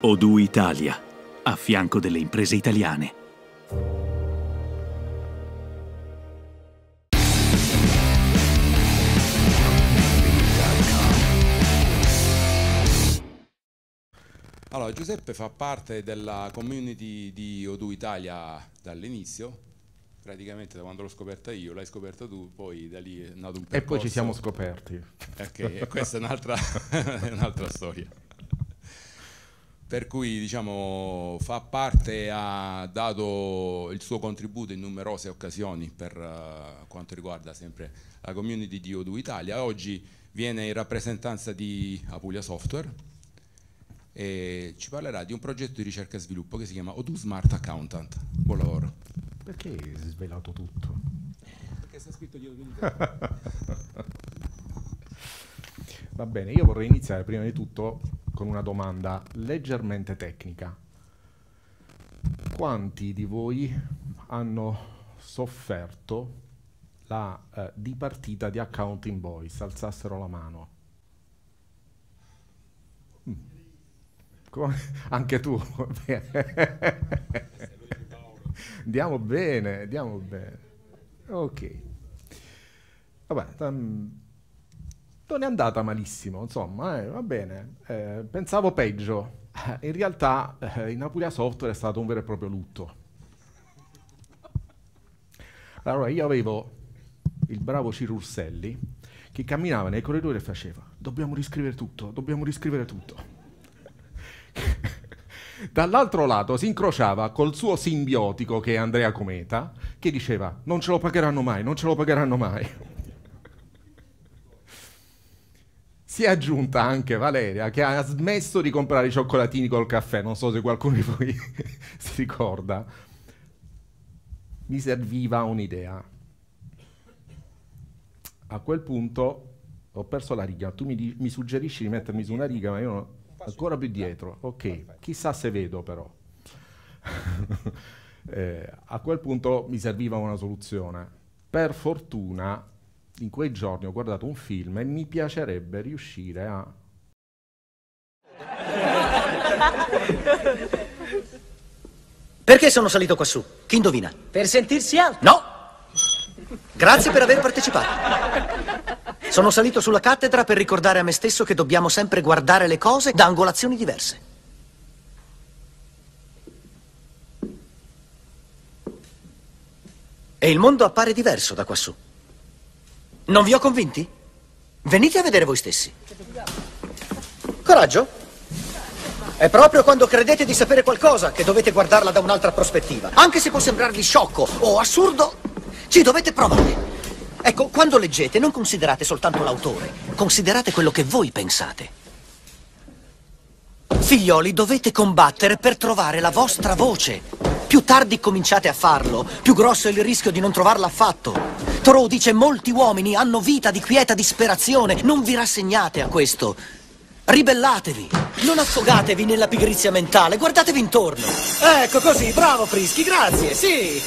Odoo Italia, a fianco delle imprese italiane. Allora, Giuseppe fa parte della community di Odoo Italia dall'inizio, praticamente da quando l'ho scoperta io, l'hai scoperta tu, poi da lì è nato un percorso. E poi ci siamo scoperti. Ok, e questa è un'altra, un'altra storia per cui diciamo, fa parte, ha dato il suo contributo in numerose occasioni per uh, quanto riguarda sempre la community di O2 Italia. Oggi viene in rappresentanza di Apulia Software e ci parlerà di un progetto di ricerca e sviluppo che si chiama O2 Smart Accountant. Buon lavoro. Perché hai svelato tutto? Perché sta scritto di O2 Va bene, io vorrei iniziare prima di tutto con una domanda leggermente tecnica. Quanti di voi hanno sofferto la eh, dipartita di Accounting Boys? Alzassero la mano. Mm. Anche tu. diamo bene, diamo bene. Ok. Vabbè, tam, non è andata malissimo, insomma, eh, va bene, eh, pensavo peggio. Eh, in realtà eh, in Apulia Software è stato un vero e proprio lutto. Allora io avevo il bravo Cirurselli che camminava nei corridoi e faceva dobbiamo riscrivere tutto, dobbiamo riscrivere tutto. Dall'altro lato si incrociava col suo simbiotico che è Andrea Cometa che diceva non ce lo pagheranno mai, non ce lo pagheranno mai. si è aggiunta anche Valeria che ha smesso di comprare i cioccolatini col caffè. Non so se qualcuno di voi si ricorda. Mi serviva un'idea. A quel punto ho perso la riga. Tu mi, mi, suggerisci di mettermi su una riga, ma io non... ancora più dietro. Ok, chissà se vedo però. eh, a quel punto mi serviva una soluzione. Per fortuna in quei giorni ho guardato un film e mi piacerebbe riuscire a... Perché sono salito quassù? Chi indovina? Per sentirsi alto. No! Grazie per aver partecipato. Sono salito sulla cattedra per ricordare a me stesso che dobbiamo sempre guardare le cose da angolazioni diverse. E il mondo appare diverso da quassù. Non vi ho convinti? Venite a vedere voi stessi. Coraggio. È proprio quando credete di sapere qualcosa che dovete guardarla da un'altra prospettiva. Anche se può sembrarvi sciocco o assurdo, ci dovete provare. Ecco, quando leggete non considerate soltanto l'autore, considerate quello che voi pensate. Figlioli, dovete combattere per trovare la vostra voce. Più tardi cominciate a farlo, più grosso è il rischio di non trovarla affatto. Thoreau dice molti uomini hanno vita di quieta disperazione, non vi rassegnate a questo. Ribellatevi, non affogatevi nella pigrizia mentale, guardatevi intorno. Ecco così, bravo Frischi, grazie, sì.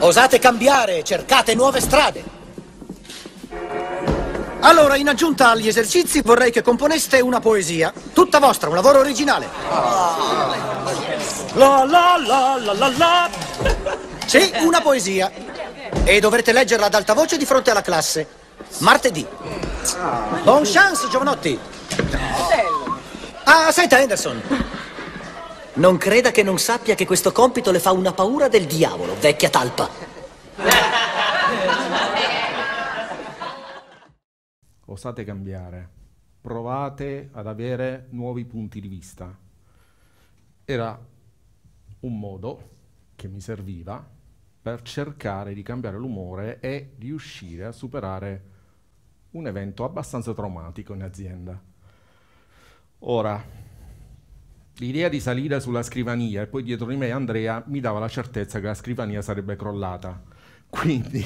Osate cambiare, cercate nuove strade. Allora, in aggiunta agli esercizi, vorrei che componeste una poesia. Tutta vostra, un lavoro originale. La la la la la la. Sì, una poesia. E dovrete leggerla ad alta voce di fronte alla classe. Martedì. Bon chance, giovanotti. Ah, senta, Anderson. Non creda che non sappia che questo compito le fa una paura del diavolo, vecchia talpa. osate cambiare, provate ad avere nuovi punti di vista. Era un modo che mi serviva per cercare di cambiare l'umore e riuscire a superare un evento abbastanza traumatico in azienda. Ora, l'idea di salire sulla scrivania e poi dietro di me Andrea mi dava la certezza che la scrivania sarebbe crollata. Quindi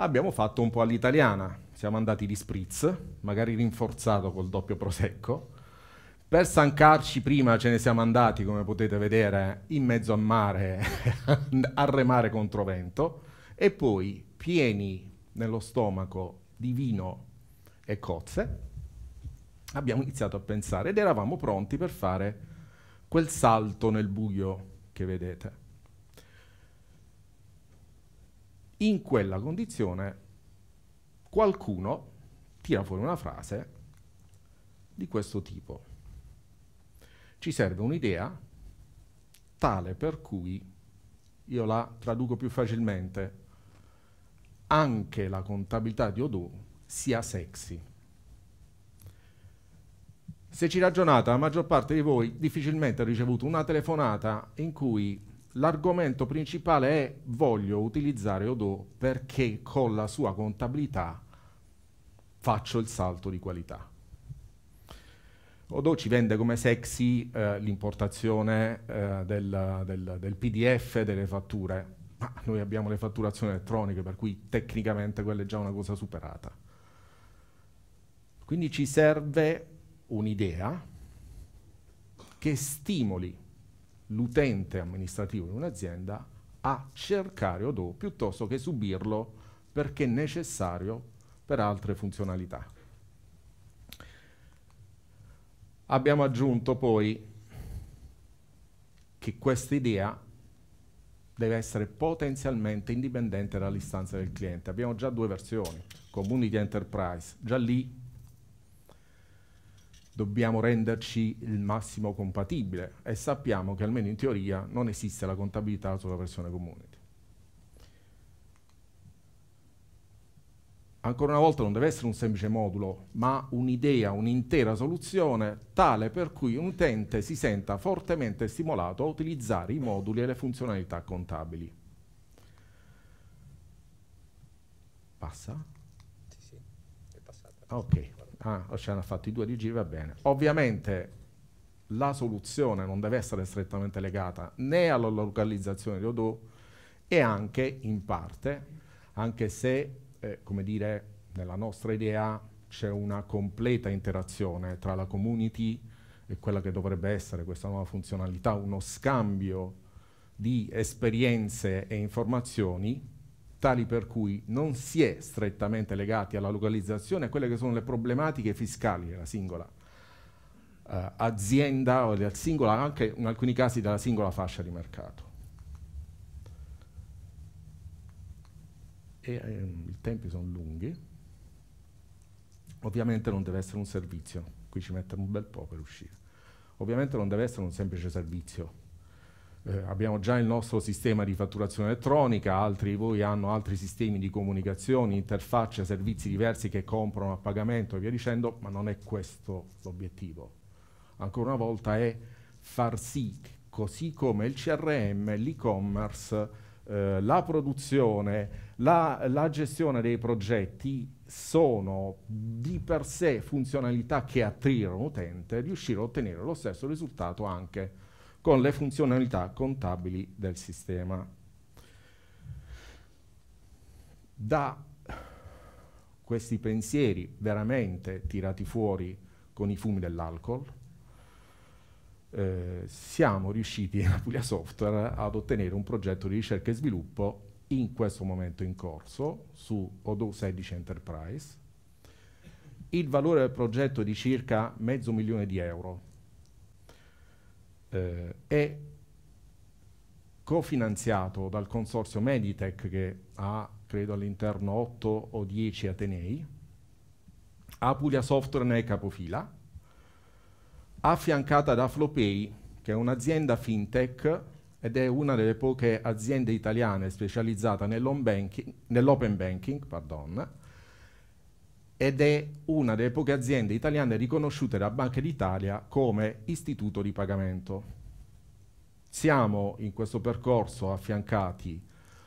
abbiamo fatto un po' all'italiana. Siamo andati di spritz, magari rinforzato col doppio prosecco. Per stancarci prima ce ne siamo andati, come potete vedere, in mezzo a mare, a remare contro vento, e poi pieni nello stomaco di vino e cozze, abbiamo iniziato a pensare ed eravamo pronti per fare quel salto nel buio che vedete. in quella condizione qualcuno tira fuori una frase di questo tipo. Ci serve un'idea tale per cui, io la traduco più facilmente, anche la contabilità di Odoo sia sexy. Se ci ragionate, la maggior parte di voi difficilmente ha ricevuto una telefonata in cui l'argomento principale è voglio utilizzare Odo perché con la sua contabilità faccio il salto di qualità. Odo ci vende come sexy eh, l'importazione eh, del, del, del, PDF delle fatture, ma noi abbiamo le fatturazioni elettroniche, per cui tecnicamente quella è già una cosa superata. Quindi ci serve un'idea che stimoli l'utente amministrativo di un'azienda a cercare Odo piuttosto che subirlo perché è necessario per altre funzionalità. Abbiamo aggiunto poi che questa idea deve essere potenzialmente indipendente dall'istanza del cliente. Abbiamo già due versioni, Community Enterprise, già lì dobbiamo renderci il massimo compatibile e sappiamo che almeno in teoria non esiste la contabilità sulla versione community. Ancora una volta non deve essere un semplice modulo, ma un'idea, un'intera soluzione tale per cui un utente si senta fortemente stimolato a utilizzare i moduli e le funzionalità contabili. Passa? Sì, sì, è passata. Ok ah, ce hanno fatto i due di va bene. Ovviamente la soluzione non deve essere strettamente legata né alla localizzazione di Odoo e anche in parte, anche se, eh, come dire, nella nostra idea c'è una completa interazione tra la community e quella che dovrebbe essere questa nuova funzionalità, uno scambio di esperienze e informazioni tali per cui non si è strettamente legati alla localizzazione a quelle che sono le problematiche fiscali della singola eh, azienda o del singola, anche in alcuni casi della singola fascia di mercato. E, ehm, I tempi sono lunghi. Ovviamente non deve essere un servizio, qui ci mettono un bel po' per uscire. Ovviamente non deve essere un semplice servizio, eh, abbiamo già il nostro sistema di fatturazione elettronica, altri di voi hanno altri sistemi di comunicazione, interfacce, servizi diversi che comprano a pagamento e via dicendo, ma non è questo l'obiettivo. Ancora una volta è far sì, così come il CRM, l'e-commerce, eh, la produzione, la, la gestione dei progetti sono di per sé funzionalità che attirano l'utente, riuscire a ottenere lo stesso risultato anche con le funzionalità contabili del sistema. Da questi pensieri veramente tirati fuori con i fumi dell'alcol, eh, siamo riusciti a Apulia Software ad ottenere un progetto di ricerca e sviluppo in questo momento in corso su Odoo 16 Enterprise. Il valore del progetto è di circa mezzo milione di euro, eh, è cofinanziato dal consorzio Meditech che ha credo all'interno 8 o 10 Atenei, Apulia Software ne è capofila, affiancata da Flopay che è un'azienda fintech ed è una delle poche aziende italiane specializzata nell'open banking, nell banking pardon, ed è una delle poche aziende italiane riconosciute da Banca d'Italia come istituto di pagamento. Siamo in questo percorso affiancati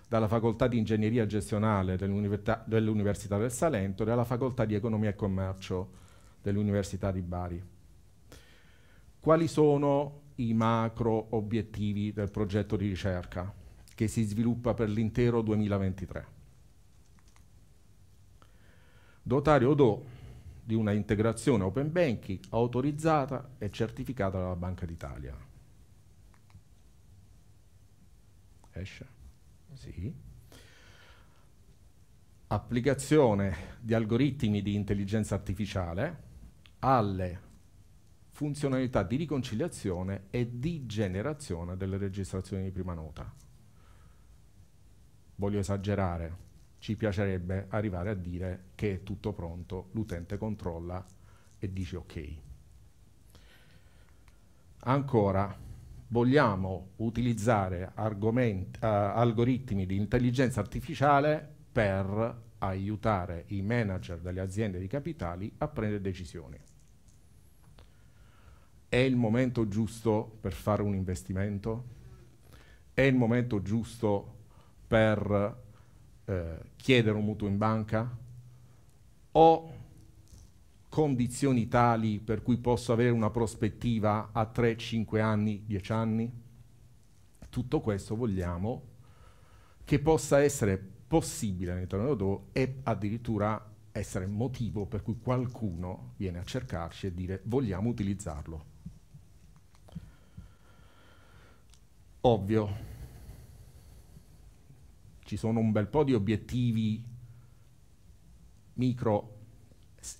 dalla Facoltà di Ingegneria Gestionale dell'Università del Salento e dalla Facoltà di Economia e Commercio dell'Università di Bari. Quali sono i macro obiettivi del progetto di ricerca che si sviluppa per l'intero 2023? dotare Odo di una integrazione open banking autorizzata e certificata dalla Banca d'Italia. Esce? Sì. Applicazione di algoritmi di intelligenza artificiale alle funzionalità di riconciliazione e di generazione delle registrazioni di prima nota. Voglio esagerare, ci piacerebbe arrivare a dire che è tutto pronto, l'utente controlla e dice ok. Ancora, vogliamo utilizzare eh, algoritmi di intelligenza artificiale per aiutare i manager delle aziende di capitali a prendere decisioni. È il momento giusto per fare un investimento? È il momento giusto per eh, chiedere un mutuo in banca? o condizioni tali per cui posso avere una prospettiva a 3, 5 anni, 10 anni? Tutto questo vogliamo che possa essere possibile all'interno dell'Odo e addirittura essere motivo per cui qualcuno viene a cercarci e dire vogliamo utilizzarlo. Ovvio, ci sono un bel po' di obiettivi micro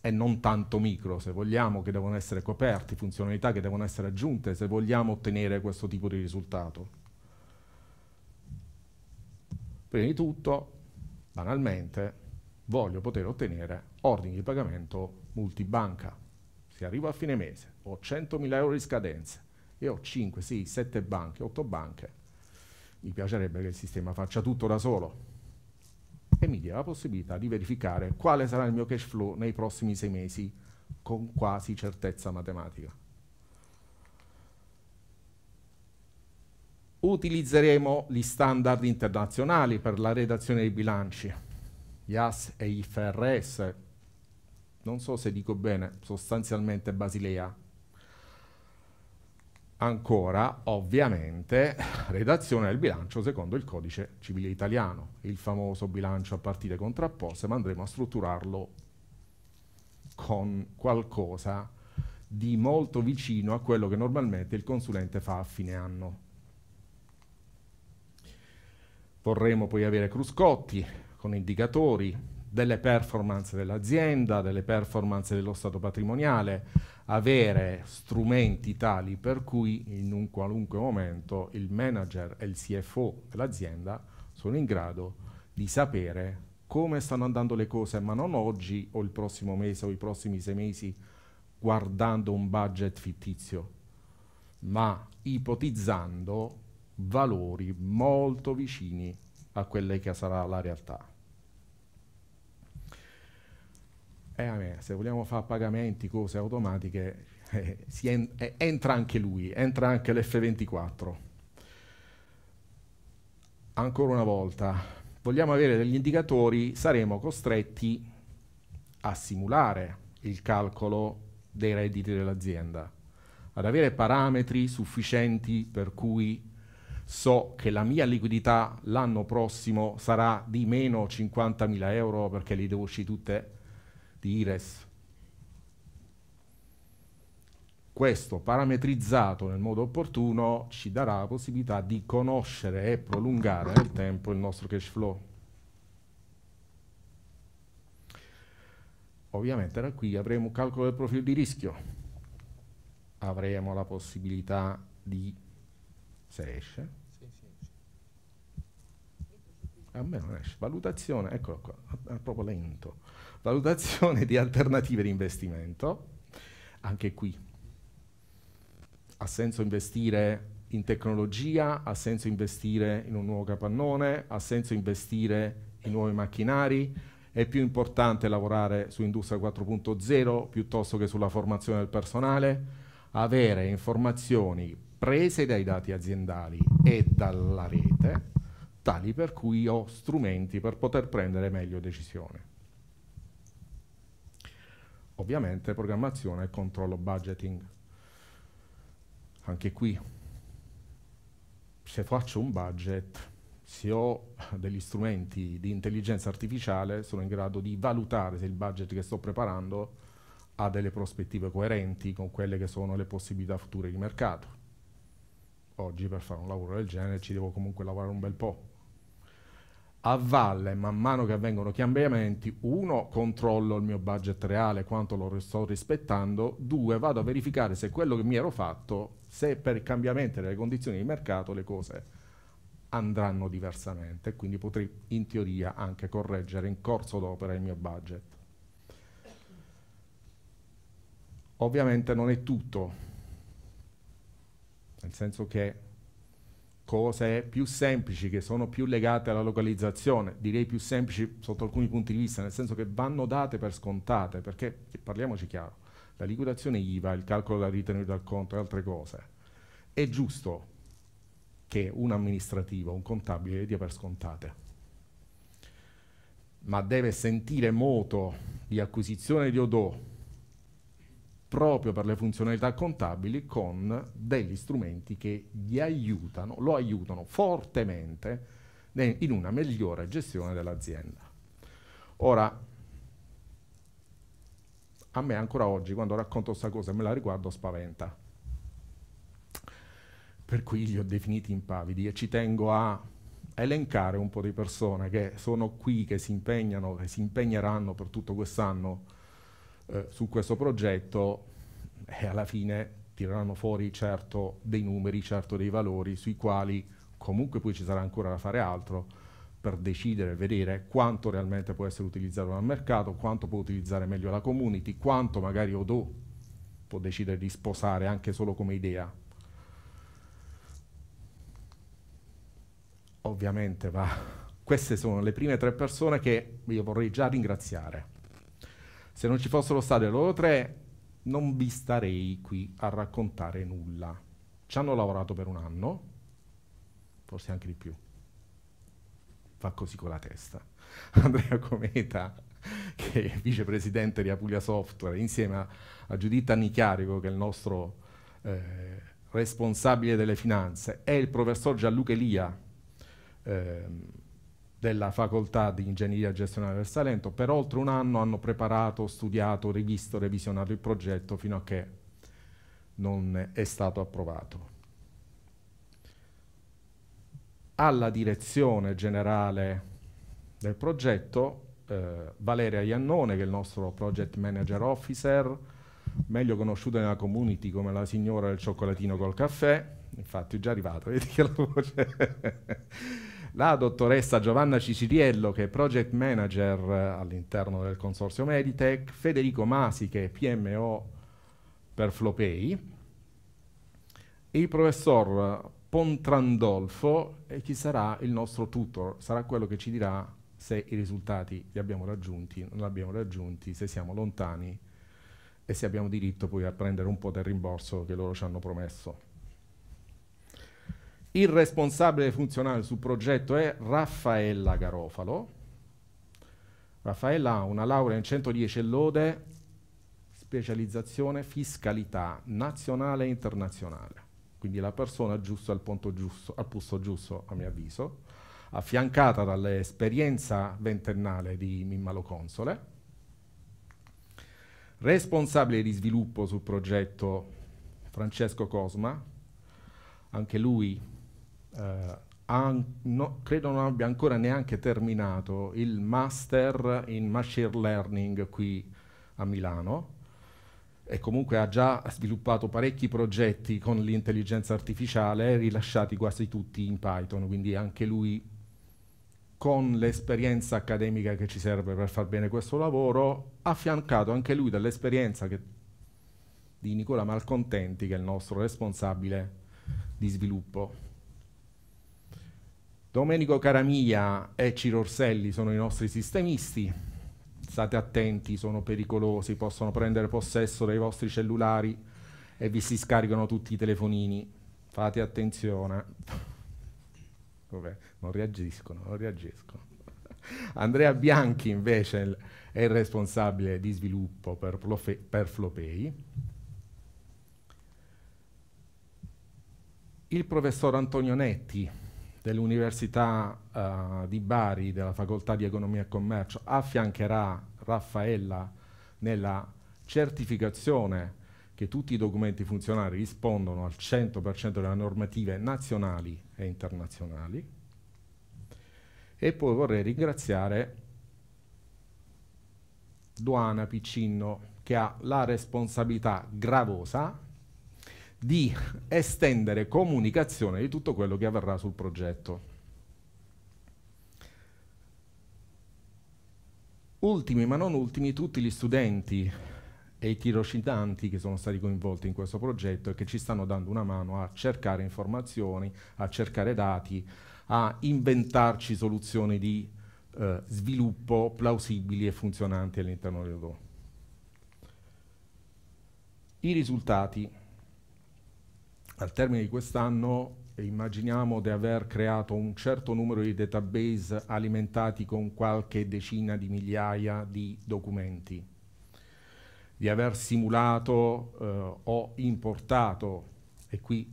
e non tanto micro, se vogliamo, che devono essere coperti, funzionalità che devono essere aggiunte, se vogliamo ottenere questo tipo di risultato. Prima di tutto, banalmente, voglio poter ottenere ordini di pagamento multibanca. Se arrivo a fine mese, ho 100.000 euro di scadenze e ho 5, 6, 7 banche, 8 banche, mi piacerebbe che il sistema faccia tutto da solo e mi dia la possibilità di verificare quale sarà il mio cash flow nei prossimi sei mesi con quasi certezza matematica. Utilizzeremo gli standard internazionali per la redazione dei bilanci, IAS e IFRS, non so se dico bene, sostanzialmente Basilea, ancora, ovviamente, redazione del bilancio secondo il codice civile italiano, il famoso bilancio a partite contrapposte, ma andremo a strutturarlo con qualcosa di molto vicino a quello che normalmente il consulente fa a fine anno. Vorremmo poi avere cruscotti con indicatori delle performance dell'azienda, delle performance dello stato patrimoniale, avere strumenti tali per cui in un qualunque momento il manager e il CFO dell'azienda sono in grado di sapere come stanno andando le cose, ma non oggi o il prossimo mese o i prossimi sei mesi guardando un budget fittizio, ma ipotizzando valori molto vicini a quella che sarà la realtà. eh, me, se vogliamo fare pagamenti, cose automatiche, eh, en eh, entra anche lui, entra anche l'F24. Ancora una volta, vogliamo avere degli indicatori, saremo costretti a simulare il calcolo dei redditi dell'azienda, ad avere parametri sufficienti per cui so che la mia liquidità l'anno prossimo sarà di meno 50.000 euro perché li devo uscire tutte di IRES. Questo parametrizzato nel modo opportuno ci darà la possibilità di conoscere e prolungare nel tempo il nostro cash flow. Ovviamente da qui avremo un calcolo del profilo di rischio, avremo la possibilità di, se esce, a me non esce, valutazione, eccolo qua, è proprio lento Valutazione di alternative di investimento. Anche qui ha senso investire in tecnologia, ha senso investire in un nuovo capannone, ha senso investire in nuovi macchinari, è più importante lavorare su Industria 4.0 piuttosto che sulla formazione del personale, avere informazioni prese dai dati aziendali e dalla rete, tali per cui ho strumenti per poter prendere meglio decisioni ovviamente programmazione e controllo budgeting. Anche qui, se faccio un budget, se ho degli strumenti di intelligenza artificiale, sono in grado di valutare se il budget che sto preparando ha delle prospettive coerenti con quelle che sono le possibilità future di mercato. Oggi per fare un lavoro del genere ci devo comunque lavorare un bel po' a valle, man mano che avvengono cambiamenti, uno, controllo il mio budget reale, quanto lo sto rispettando, due, vado a verificare se quello che mi ero fatto, se per il cambiamento delle condizioni di mercato le cose andranno diversamente, quindi potrei in teoria anche correggere in corso d'opera il mio budget. Ovviamente non è tutto, nel senso che cose più semplici che sono più legate alla localizzazione, direi più semplici sotto alcuni punti di vista, nel senso che vanno date per scontate, perché parliamoci chiaro, la liquidazione IVA, il calcolo della ritenuta dal conto e altre cose, è giusto che un amministrativo, un contabile le dia per scontate, ma deve sentire moto di acquisizione di odò proprio per le funzionalità contabili con degli strumenti che gli aiutano, lo aiutano fortemente in una migliore gestione dell'azienda. Ora, a me ancora oggi quando racconto questa cosa e me la riguardo spaventa. Per cui li ho definiti impavidi e ci tengo a elencare un po' di persone che sono qui, che si impegnano, che si impegneranno per tutto quest'anno eh, su questo progetto e alla fine tireranno fuori certo dei numeri, certo dei valori sui quali comunque poi ci sarà ancora da fare altro per decidere, vedere quanto realmente può essere utilizzato dal mercato, quanto può utilizzare meglio la community, quanto magari Odo può decidere di sposare anche solo come idea. Ovviamente va. Queste sono le prime tre persone che io vorrei già ringraziare se non ci fossero state loro tre, non vi starei qui a raccontare nulla. Ci hanno lavorato per un anno, forse anche di più. Fa così con la testa. Andrea Cometa, che è vicepresidente di Apulia Software, insieme a, a Giuditta Nichiarico, che è il nostro eh, responsabile delle finanze, e il professor Gianluca Elia, ehm, della facoltà di ingegneria gestionale del Salento, per oltre un anno hanno preparato, studiato, rivisto, revisionato il progetto fino a che non è stato approvato. Alla direzione generale del progetto eh, Valeria Iannone, che è il nostro project manager officer, meglio conosciuta nella community come la signora del cioccolatino col caffè, infatti è già arrivato, vedi che la voce la dottoressa Giovanna Ciciliello che è project manager eh, all'interno del consorzio Meditech, Federico Masi che è PMO per Flopei, il professor Pontrandolfo e chi sarà il nostro tutor, sarà quello che ci dirà se i risultati li abbiamo raggiunti, non li abbiamo raggiunti, se siamo lontani e se abbiamo diritto poi a prendere un po' del rimborso che loro ci hanno promesso. Il responsabile funzionale sul progetto è Raffaella Garofalo. Raffaella ha una laurea in 110 lode, specializzazione fiscalità nazionale e internazionale. Quindi la persona giusta al punto giusto, al posto giusto a mio avviso, affiancata dall'esperienza ventennale di Mimmalo Console. Responsabile di sviluppo sul progetto Francesco Cosma, anche lui ha, eh, no, credo non abbia ancora neanche terminato il master in machine learning qui a Milano e comunque ha già sviluppato parecchi progetti con l'intelligenza artificiale, rilasciati quasi tutti in Python, quindi anche lui con l'esperienza accademica che ci serve per far bene questo lavoro, affiancato anche lui dall'esperienza di Nicola Malcontenti, che è il nostro responsabile di sviluppo. Domenico Caramia e Ciro Orselli sono i nostri sistemisti. State attenti, sono pericolosi, possono prendere possesso dei vostri cellulari e vi si scaricano tutti i telefonini. Fate attenzione. Vabbè, non reagiscono, non reagiscono. Andrea Bianchi invece è il responsabile di sviluppo per, Plofe per Flopei. Il professor Antonio Netti dell'Università eh, di Bari, della Facoltà di Economia e Commercio, affiancherà Raffaella nella certificazione che tutti i documenti funzionali rispondono al 100% delle normative nazionali e internazionali. E poi vorrei ringraziare Duana Piccinno che ha la responsabilità gravosa di estendere comunicazione di tutto quello che avverrà sul progetto. Ultimi ma non ultimi tutti gli studenti e i tirocinanti che sono stati coinvolti in questo progetto e che ci stanno dando una mano a cercare informazioni, a cercare dati, a inventarci soluzioni di eh, sviluppo plausibili e funzionanti all'interno dell'O. I risultati al termine di quest'anno eh, immaginiamo di aver creato un certo numero di database alimentati con qualche decina di migliaia di documenti, di aver simulato eh, o importato, e qui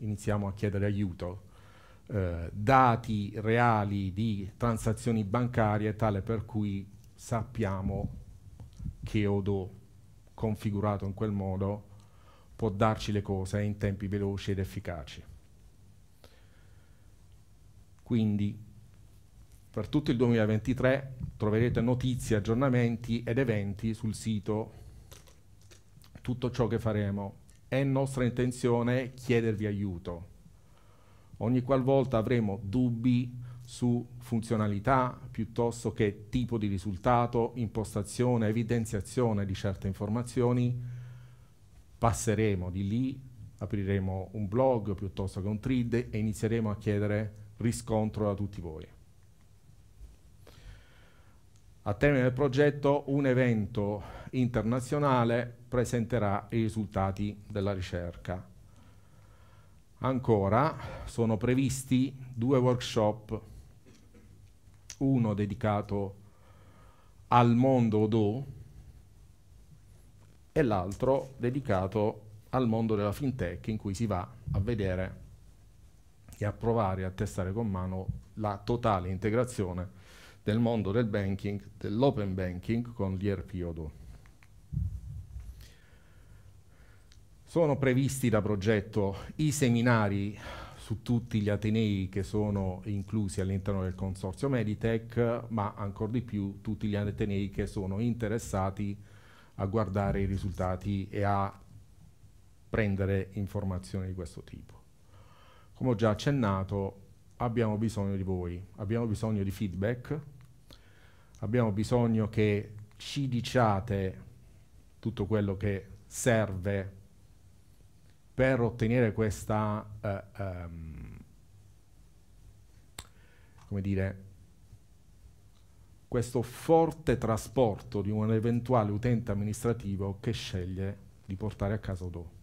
iniziamo a chiedere aiuto, eh, dati reali di transazioni bancarie tale per cui sappiamo che Odo configurato in quel modo può darci le cose in tempi veloci ed efficaci. Quindi per tutto il 2023 troverete notizie, aggiornamenti ed eventi sul sito. Tutto ciò che faremo è nostra intenzione chiedervi aiuto. Ogni qualvolta avremo dubbi su funzionalità piuttosto che tipo di risultato, impostazione, evidenziazione di certe informazioni, passeremo di lì, apriremo un blog piuttosto che un thread e inizieremo a chiedere riscontro da tutti voi. A termine del progetto un evento internazionale presenterà i risultati della ricerca. Ancora sono previsti due workshop, uno dedicato al mondo Do e l'altro dedicato al mondo della fintech in cui si va a vedere e a provare a testare con mano la totale integrazione del mondo del banking, dell'open banking con gli O2. Sono previsti da progetto i seminari su tutti gli atenei che sono inclusi all'interno del consorzio Meditech, ma ancora di più tutti gli atenei che sono interessati a a guardare i risultati e a prendere informazioni di questo tipo. Come ho già accennato, abbiamo bisogno di voi, abbiamo bisogno di feedback, abbiamo bisogno che ci diciate tutto quello che serve per ottenere questa, eh, um, come dire, questo forte trasporto di un eventuale utente amministrativo che sceglie di portare a casa Odoo.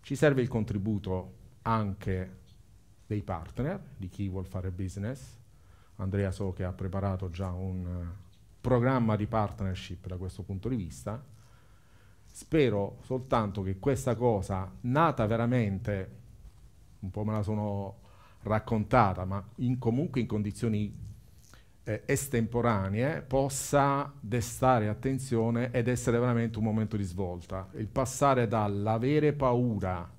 Ci serve il contributo anche dei partner, di chi vuole fare business. Andrea so che ha preparato già un eh, programma di partnership da questo punto di vista. Spero soltanto che questa cosa, nata veramente, un po' me la sono raccontata, ma in comunque in condizioni eh, estemporanee possa destare attenzione ed essere veramente un momento di svolta. Il passare dall'avere paura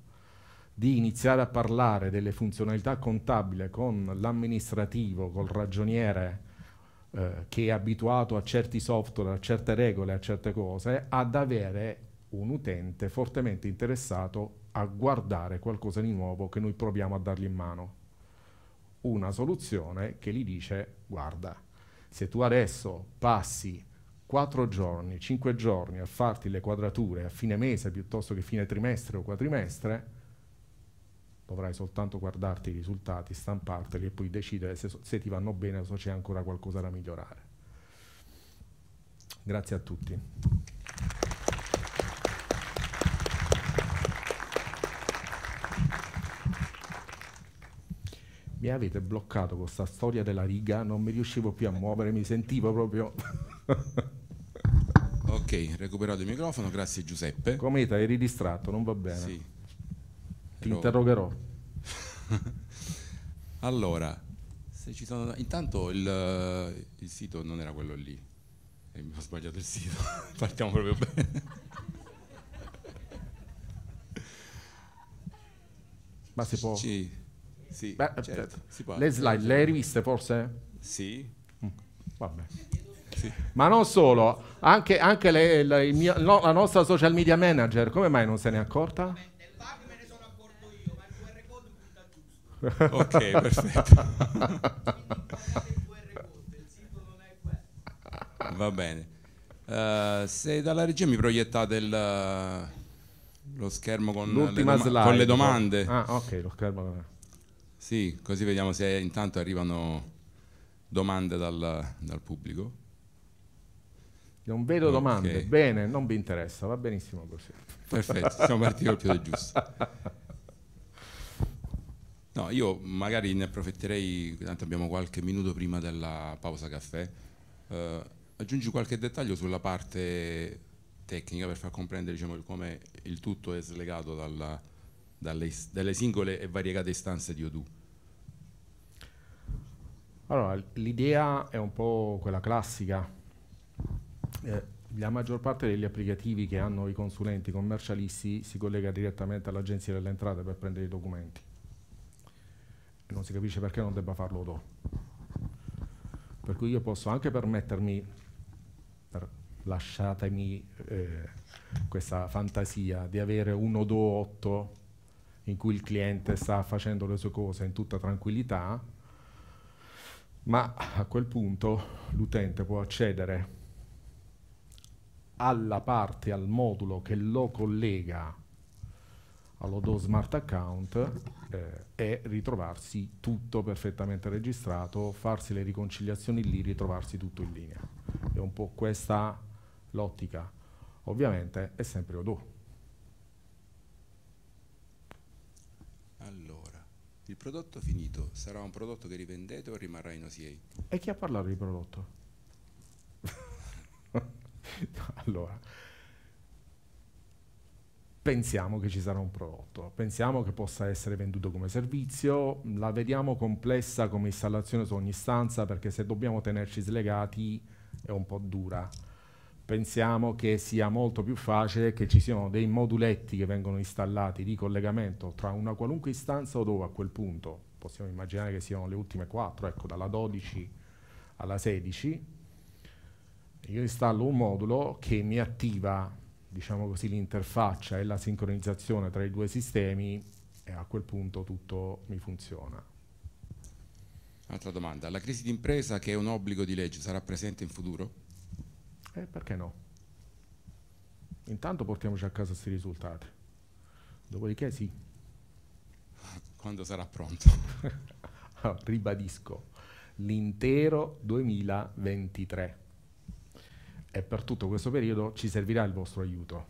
di iniziare a parlare delle funzionalità contabili con l'amministrativo, col ragioniere, eh, che è abituato a certi software, a certe regole, a certe cose, ad avere un utente fortemente interessato a guardare qualcosa di nuovo che noi proviamo a dargli in mano una soluzione che gli dice guarda, se tu adesso passi 4 giorni, 5 giorni a farti le quadrature a fine mese piuttosto che fine trimestre o quadrimestre, dovrai soltanto guardarti i risultati, stamparteli e poi decidere se, se ti vanno bene o se c'è ancora qualcosa da migliorare. Grazie a tutti. mi avete bloccato con questa storia della riga, non mi riuscivo più a muovere, mi sentivo proprio... ok, recuperato il microfono, grazie Giuseppe. Cometa, eri distratto, non va bene. Sì. Ti interrogerò. allora, se ci sono... Intanto il, il sito non era quello lì, e eh, mi ho sbagliato il sito, partiamo proprio bene. Ma si può... Sì sì, Beh, certo. certo. le slide le riviste forse? Sì. Mm. Vabbè. Sì. Ma non solo, anche, anche le, le, mio, no, la nostra social media manager, come mai non se n'è accorta? me ne sono accorto io, ma il QR code punta giusto. ok, perfetto. Va bene. Uh, se dalla regia mi proiettate il, eh, lo schermo con, le, doma slide, con le, domande. Ah, ok, lo schermo. Sì, così vediamo se intanto arrivano domande dal, dal pubblico. Non vedo okay. domande, bene, non vi interessa, va benissimo così. Perfetto, siamo partiti col proprio giusto. No, io magari ne approfitterei, tanto abbiamo qualche minuto prima della pausa caffè, eh, aggiungi qualche dettaglio sulla parte tecnica per far comprendere diciamo, come il tutto è slegato dalla, dalle, dalle, singole e variegate istanze di Odoo. Allora, l'idea è un po' quella classica. Eh, la maggior parte degli applicativi che hanno i consulenti commercialisti si collega direttamente all'agenzia delle entrate per prendere i documenti. E non si capisce perché non debba farlo do. Per cui io posso anche permettermi, per lasciatemi eh, questa fantasia, di avere un odo 8 in cui il cliente sta facendo le sue cose in tutta tranquillità ma a quel punto l'utente può accedere alla parte, al modulo che lo collega all'Odo Smart Account eh, e ritrovarsi tutto perfettamente registrato, farsi le riconciliazioni lì, ritrovarsi tutto in linea. È un po' questa l'ottica. Ovviamente è sempre Odo Il prodotto finito sarà un prodotto che rivendete o rimarrà in OCA? E chi ha parlato di prodotto? allora, pensiamo che ci sarà un prodotto, pensiamo che possa essere venduto come servizio, la vediamo complessa come installazione su ogni stanza perché se dobbiamo tenerci slegati è un po' dura pensiamo che sia molto più facile che ci siano dei moduletti che vengono installati di collegamento tra una qualunque istanza o dove a quel punto, possiamo immaginare che siano le ultime 4, ecco dalla 12 alla 16, io installo un modulo che mi attiva diciamo così, l'interfaccia e la sincronizzazione tra i due sistemi e a quel punto tutto mi funziona. Altra domanda, la crisi d'impresa che è un obbligo di legge sarà presente in futuro? E eh, perché no? Intanto portiamoci a casa questi risultati. Dopodiché sì. Quando sarà pronto? Ah, ribadisco, l'intero 2023. E per tutto questo periodo ci servirà il vostro aiuto.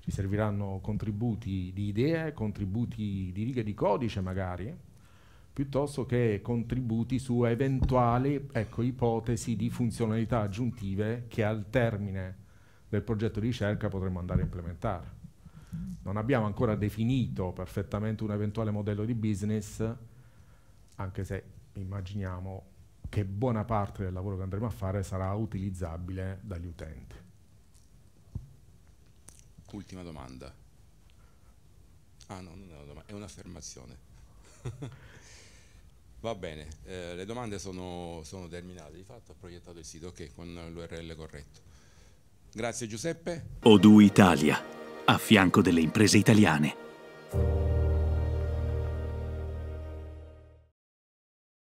Ci serviranno contributi di idee, contributi di righe di codice magari, piuttosto che contributi su eventuali ecco, ipotesi di funzionalità aggiuntive che al termine del progetto di ricerca potremmo andare a implementare. Non abbiamo ancora definito perfettamente un eventuale modello di business, anche se immaginiamo che buona parte del lavoro che andremo a fare sarà utilizzabile dagli utenti. Ultima domanda. Ah no, non è una domanda, è un'affermazione. Va bene, eh, le domande sono, sono, terminate, di fatto ha proiettato il sito, ok, con l'URL corretto. Grazie Giuseppe. Odu Italia, a fianco delle imprese italiane.